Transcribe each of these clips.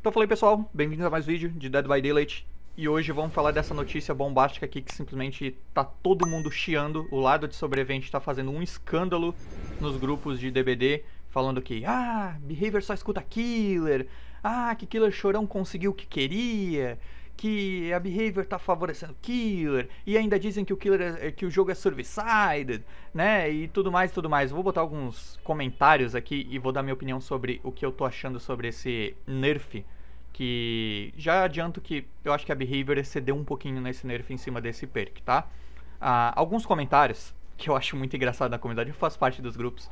Então falei pessoal, bem-vindos a mais um vídeo de Dead by Daylight E hoje vamos falar dessa notícia bombástica aqui que simplesmente tá todo mundo chiando O lado de sobrevivente tá fazendo um escândalo nos grupos de DBD Falando que, ah, Behavior só escuta Killer Ah, que Killer Chorão conseguiu o que queria que a behavior está favorecendo o killer, e ainda dizem que o killer é, que o jogo é Suicide, né? E tudo mais, tudo mais. vou botar alguns comentários aqui e vou dar minha opinião sobre o que eu tô achando sobre esse nerf. Que já adianto que eu acho que a behavior excedeu um pouquinho nesse nerf em cima desse perk, tá? Ah, alguns comentários que eu acho muito engraçado na comunidade, eu faço parte dos grupos.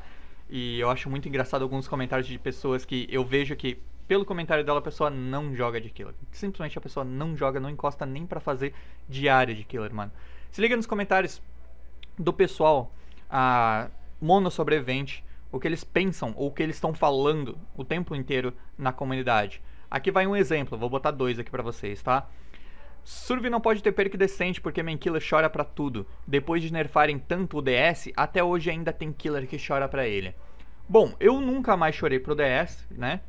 E eu acho muito engraçado alguns comentários de pessoas que eu vejo que pelo comentário dela, a pessoa não joga de killer. Simplesmente a pessoa não joga, não encosta nem para fazer diária de killer, mano. Se liga nos comentários do pessoal a mono sobrevivente, o que eles pensam ou o que eles estão falando o tempo inteiro na comunidade. Aqui vai um exemplo, vou botar dois aqui para vocês, tá? Survi não pode ter perk decente porque main killer chora pra tudo. Depois de nerfarem tanto o DS, até hoje ainda tem killer que chora pra ele. Bom, eu nunca mais chorei pro DS, né?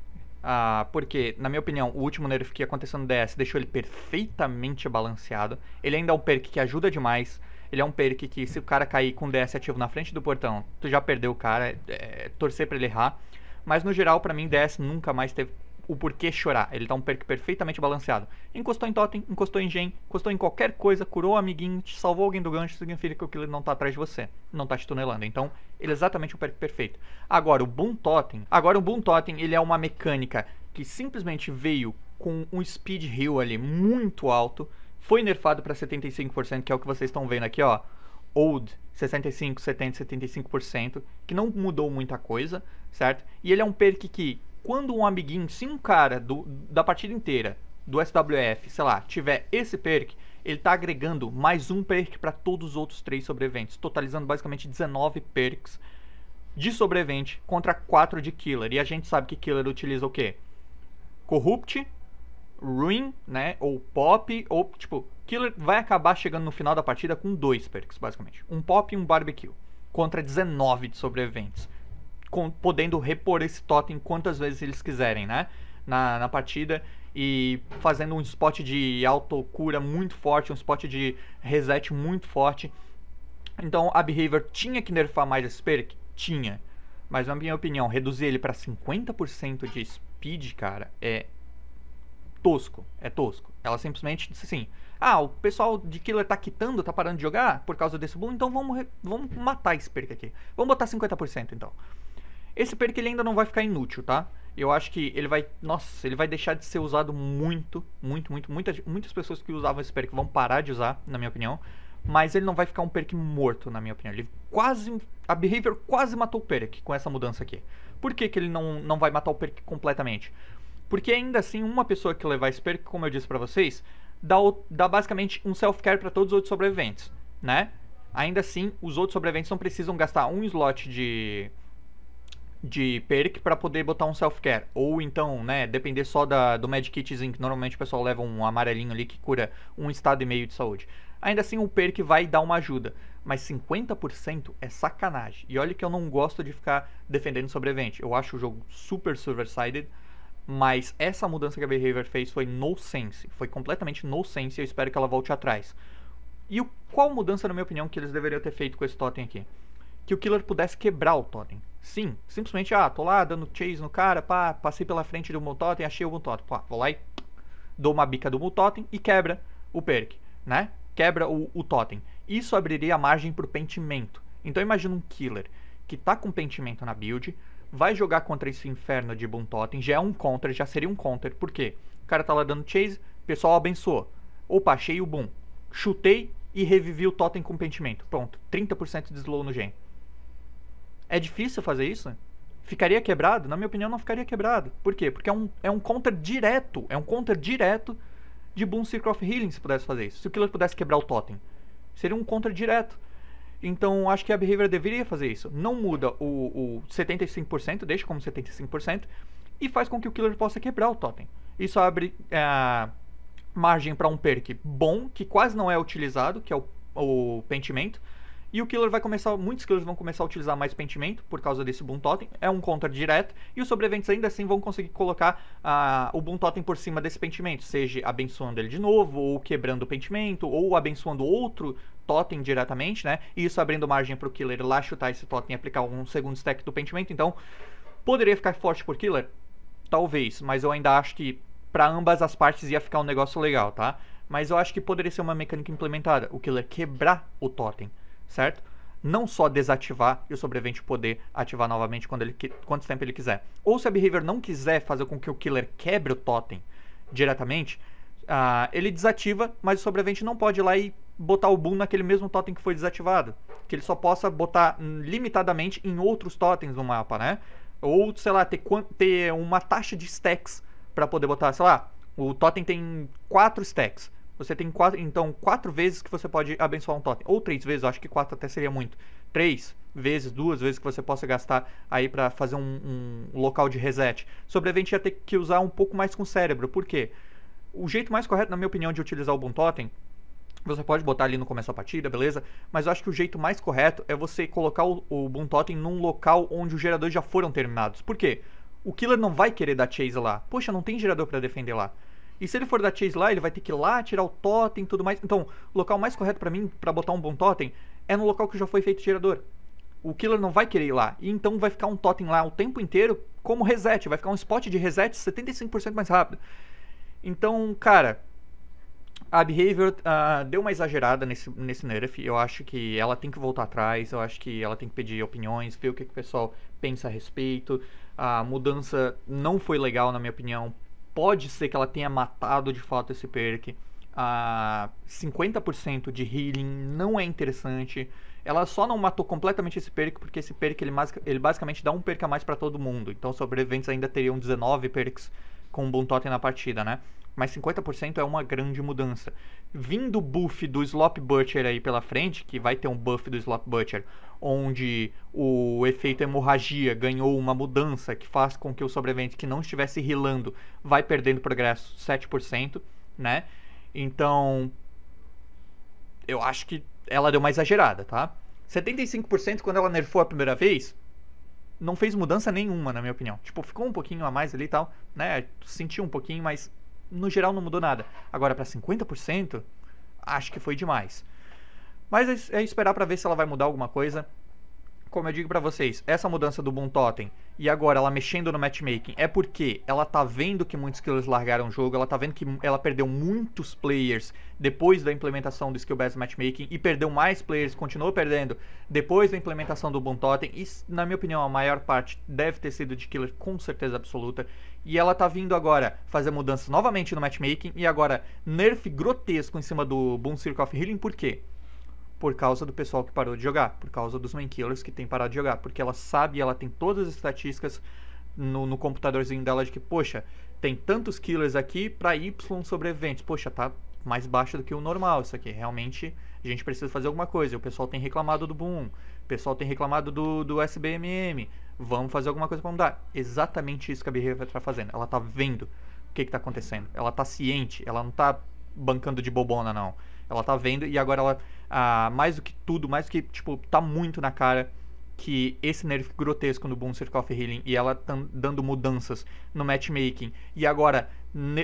Ah, porque, na minha opinião, o último nerf que aconteceu no DS deixou ele perfeitamente balanceado. Ele ainda é um perk que ajuda demais. Ele é um perk que, se o cara cair com o DS ativo na frente do portão, tu já perdeu o cara, é, é torcer para ele errar. Mas, no geral, para mim, DS nunca mais teve o porquê chorar. Ele tá um perk perfeitamente balanceado. Encostou em totem, encostou em gen, encostou em qualquer coisa, curou o um amiguinho, te salvou alguém do gancho, significa que o killer não tá atrás de você. Não tá te tunelando. Então, ele é exatamente o perk perfeito. Agora, o Boom Totem. Agora, o Boom Totem, ele é uma mecânica que simplesmente veio com um speed heal ali muito alto. Foi nerfado para 75%, que é o que vocês estão vendo aqui, ó. Old, 65, 70, 75%, que não mudou muita coisa, certo? E ele é um perk que quando um amiguinho, se um cara do, da partida inteira do SWF, sei lá, tiver esse perk, ele tá agregando mais um perk para todos os outros três sobreviventes, totalizando basicamente 19 perks de sobrevivente contra 4 de killer. E a gente sabe que killer utiliza o quê? Corrupt, Ruin, né, ou Pop, ou tipo, killer vai acabar chegando no final da partida com dois perks, basicamente. Um Pop e um Barbecue, contra 19 de sobreviventes com, podendo repor esse totem quantas vezes eles quiserem, né? Na, na partida e fazendo um spot de autocura muito forte, um spot de reset muito forte. Então a Behavior tinha que nerfar mais esse perk? Tinha. Mas na minha opinião, reduzir ele para 50% de speed, cara, é tosco. É tosco. Ela simplesmente disse assim: Ah, o pessoal de Killer tá quitando, tá parando de jogar por causa desse boom, então vamos, vamos matar esse perk aqui. Vamos botar 50% então. Esse perk ele ainda não vai ficar inútil, tá? Eu acho que ele vai, nossa, ele vai deixar de ser usado muito, muito, muito, muitas, muitas pessoas que usavam esse perk vão parar de usar, na minha opinião. Mas ele não vai ficar um perk morto, na minha opinião. Ele quase, a Behavior quase matou o perk com essa mudança aqui. Por que, que ele não, não vai matar o perk completamente? Porque ainda assim, uma pessoa que levar esse perk, como eu disse pra vocês, dá, dá basicamente um self-care para todos os outros sobreviventes, né? Ainda assim, os outros sobreviventes não precisam gastar um slot de de perk para poder botar um self-care. Ou então, né, depender só da, do medkitzinho, que normalmente o pessoal leva um amarelinho ali que cura um estado e meio de saúde. Ainda assim, o perk vai dar uma ajuda. Mas 50% é sacanagem. E olha que eu não gosto de ficar defendendo sobrevivente. Eu acho o jogo super server-sided. Mas essa mudança que a Behavior fez foi no sense. Foi completamente no sense e eu espero que ela volte atrás. E o, qual mudança, na minha opinião, que eles deveriam ter feito com esse totem aqui? Que o Killer pudesse quebrar o totem. Sim, simplesmente, ah, tô lá dando chase no cara, pá, passei pela frente do Multotem, achei o totem, pá, vou lá e dou uma bica do Multotem e quebra o perk, né? Quebra o, o totem. Isso abriria margem pro pentimento. Então imagina um killer que tá com pentimento na build, vai jogar contra esse inferno de Boom Totem, já é um counter, já seria um counter, por quê? O cara tá lá dando chase, o pessoal abençoou. Opa, achei o Boom. Chutei e revivi o totem com pentimento. Pronto, 30% de slow no gen. É difícil fazer isso? Ficaria quebrado? Na minha opinião, não ficaria quebrado. Por quê? Porque é um, é um counter direto. É um counter direto de Boom Circle of Healing se pudesse fazer isso. Se o Killer pudesse quebrar o Totem. Seria um counter direto. Então, acho que a Behavior deveria fazer isso. Não muda o, o 75%, deixa como 75%, e faz com que o Killer possa quebrar o Totem. Isso abre é, margem para um perk bom, que quase não é utilizado, que é o, o Pentimento e o killer vai começar, muitos killers vão começar a utilizar mais pentimento por causa desse boom totem, é um counter direto, e os sobreviventes ainda assim vão conseguir colocar ah, o boom totem por cima desse pentimento, seja abençoando ele de novo, ou quebrando o pentimento, ou abençoando outro totem diretamente, né? E isso abrindo margem para o killer lá chutar esse totem e aplicar um segundo stack do pentimento, então poderia ficar forte por killer? Talvez, mas eu ainda acho que para ambas as partes ia ficar um negócio legal, tá? Mas eu acho que poderia ser uma mecânica implementada, o killer quebrar o totem certo? Não só desativar e o sobrevivente poder ativar novamente quando ele, quanto tempo ele quiser. Ou se a behavior não quiser fazer com que o killer quebre o totem diretamente, uh, ele desativa, mas o sobrevivente não pode ir lá e botar o boom naquele mesmo totem que foi desativado. Que ele só possa botar limitadamente em outros totens no mapa, né? Ou, sei lá, ter, ter uma taxa de stacks para poder botar, sei lá, o totem tem 4 stacks. Você tem quatro, então quatro vezes que você pode abençoar um totem. Ou três vezes, eu acho que quatro até seria muito. Três vezes, duas vezes que você possa gastar aí para fazer um, um, local de reset. Sobrevivente ia ter que usar um pouco mais com o cérebro. Por quê? O jeito mais correto, na minha opinião, de utilizar o bom Totem você pode botar ali no começo da partida, beleza? Mas eu acho que o jeito mais correto é você colocar o, o Boom Totem num local onde os geradores já foram terminados. Por quê? O killer não vai querer dar chase lá. Poxa, não tem gerador para defender lá. E se ele for dar chase lá, ele vai ter que ir lá, tirar o totem e tudo mais. Então, o local mais correto para mim, para botar um bom totem, é no local que já foi feito gerador. O killer não vai querer ir lá. E então vai ficar um totem lá o tempo inteiro como reset. Vai ficar um spot de reset 75% mais rápido. Então, cara, a Behavior uh, deu uma exagerada nesse, nesse nerf. Eu acho que ela tem que voltar atrás. Eu acho que ela tem que pedir opiniões, ver o que, que o pessoal pensa a respeito. A mudança não foi legal, na minha opinião, pode ser que ela tenha matado de fato esse perk. Ah, 50% de healing não é interessante. Ela só não matou completamente esse perk, porque esse perk ele, ele basicamente dá um perk a mais para todo mundo. Então sobreviventes ainda teriam 19 perks com um bom totem na partida, né? Mas 50% é uma grande mudança. Vindo o buff do Slop Butcher aí pela frente, que vai ter um buff do Slop Butcher onde o efeito hemorragia ganhou uma mudança que faz com que o sobrevivente que não estivesse rilando vai perdendo progresso 7%, né? Então, eu acho que ela deu uma exagerada, tá? 75% quando ela nerfou a primeira vez, não fez mudança nenhuma, na minha opinião. Tipo, ficou um pouquinho a mais ali e tal, né? Sentiu um pouquinho, mas no geral não mudou nada. Agora, para 50%, acho que foi demais. Mas é, é esperar para ver se ela vai mudar alguma coisa. Como eu digo para vocês, essa mudança do Boom Totem e agora ela mexendo no matchmaking é porque ela tá vendo que muitos killers largaram o jogo, ela tá vendo que ela perdeu muitos players depois da implementação do Skill Based Matchmaking e perdeu mais players, continuou perdendo depois da implementação do Boom Totem e, na minha opinião, a maior parte deve ter sido de killer com certeza absoluta. E ela tá vindo agora fazer mudanças novamente no matchmaking e agora nerf grotesco em cima do Boom Circle of Healing, por quê? por causa do pessoal que parou de jogar, por causa dos main killers que tem parado de jogar, porque ela sabe, ela tem todas as estatísticas no, no computadorzinho dela de que, poxa, tem tantos killers aqui para Y sobreviventes, poxa, tá mais baixo do que o normal isso aqui, realmente a gente precisa fazer alguma coisa, o pessoal tem reclamado do Boom, o pessoal tem reclamado do, do SBMM, vamos fazer alguma coisa para mudar. Exatamente isso que a Behavior tá fazendo, ela tá vendo o que que tá acontecendo, ela tá ciente, ela não tá bancando de bobona não ela tá vendo e agora ela, ah, mais do que tudo, mais do que, tipo, tá muito na cara que esse nerf grotesco no Boon Circle of Healing e ela tá dando mudanças no matchmaking e agora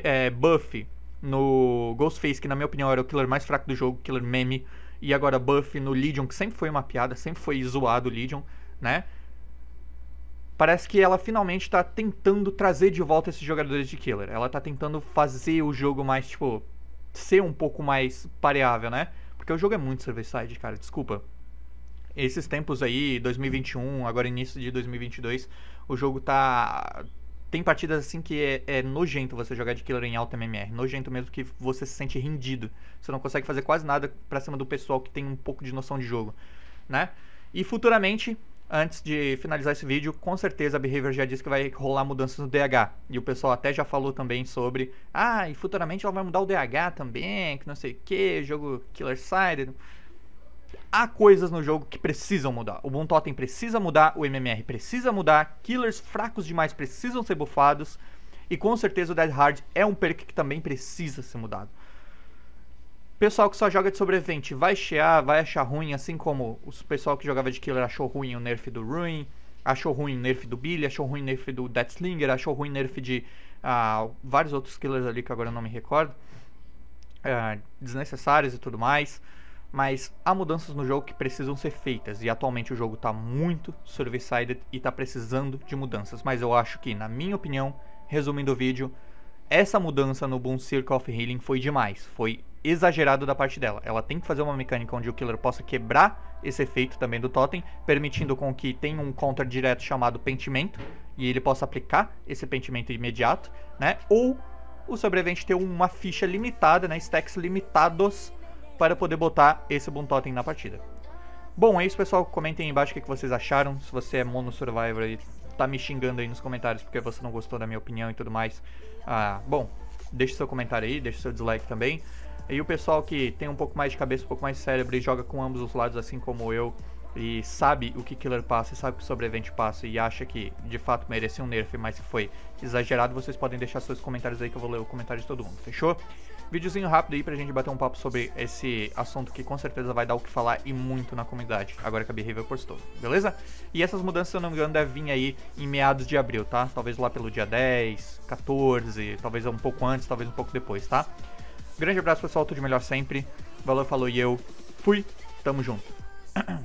é, buff no Ghostface, que na minha opinião era o killer mais fraco do jogo, killer meme, e agora buff no Legion, que sempre foi uma piada, sempre foi zoado o Legion, né? Parece que ela finalmente está tentando trazer de volta esses jogadores de killer. Ela está tentando fazer o jogo mais, tipo, ser um pouco mais pareável, né? Porque o jogo é muito server-side, cara, desculpa. Esses tempos aí, 2021, agora início de 2022, o jogo tá. Tem partidas assim que é, é nojento você jogar de killer em alta MMR. Nojento mesmo que você se sente rendido. Você não consegue fazer quase nada pra cima do pessoal que tem um pouco de noção de jogo, né? E futuramente, antes de finalizar esse vídeo, com certeza a Behavior já disse que vai rolar mudanças no DH. E o pessoal até já falou também sobre, ah, e futuramente ela vai mudar o DH também, que não sei o que, jogo Killer Side. Há coisas no jogo que precisam mudar. O Boom Totem precisa mudar, o MMR precisa mudar, killers fracos demais precisam ser bufados, e com certeza o Dead Hard é um perk que também precisa ser mudado pessoal que só joga de sobrevivente vai chear, vai achar ruim, assim como o pessoal que jogava de killer achou ruim o nerf do Ruin, achou ruim o nerf do Billy, achou ruim o nerf do Deathslinger, achou ruim o nerf de ah, vários outros killers ali que agora eu não me recordo, ah, desnecessários e tudo mais. Mas há mudanças no jogo que precisam ser feitas e atualmente o jogo está muito service-sided e está precisando de mudanças. Mas eu acho que, na minha opinião, resumindo o vídeo, essa mudança no Boom Circle of Healing foi demais, foi exagerado da parte dela. Ela tem que fazer uma mecânica onde o Killer possa quebrar esse efeito também do Totem, permitindo com que tenha um counter direto chamado Pentimento, e ele possa aplicar esse pentimento imediato, né? Ou o sobrevivente ter uma ficha limitada, né? Stacks limitados para poder botar esse Boom Totem na partida. Bom, é isso, pessoal. Comentem aí embaixo o que vocês acharam. Se você é Mono Survivor aí, tá me xingando aí nos comentários porque você não gostou da minha opinião e tudo mais. Ah, bom, deixe seu comentário aí, deixe seu dislike também. E o pessoal que tem um pouco mais de cabeça, um pouco mais de cérebro e joga com ambos os lados, assim como eu, e sabe o que Killer passa, e sabe o que Sobrevivente passa, e acha que de fato merecia um nerf, mas que foi exagerado, vocês podem deixar seus comentários aí que eu vou ler o comentário de todo mundo, fechou? videozinho rápido aí pra gente bater um papo sobre esse assunto que com certeza vai dar o que falar e muito na comunidade, agora que a Behavior postou, beleza? E essas mudanças, se eu não me engano, devem vir aí em meados de abril, tá? Talvez lá pelo dia 10, 14, talvez um pouco antes, talvez um pouco depois, tá? Grande abraço, pessoal, tudo de melhor sempre. Valeu, falou e eu fui, tamo junto.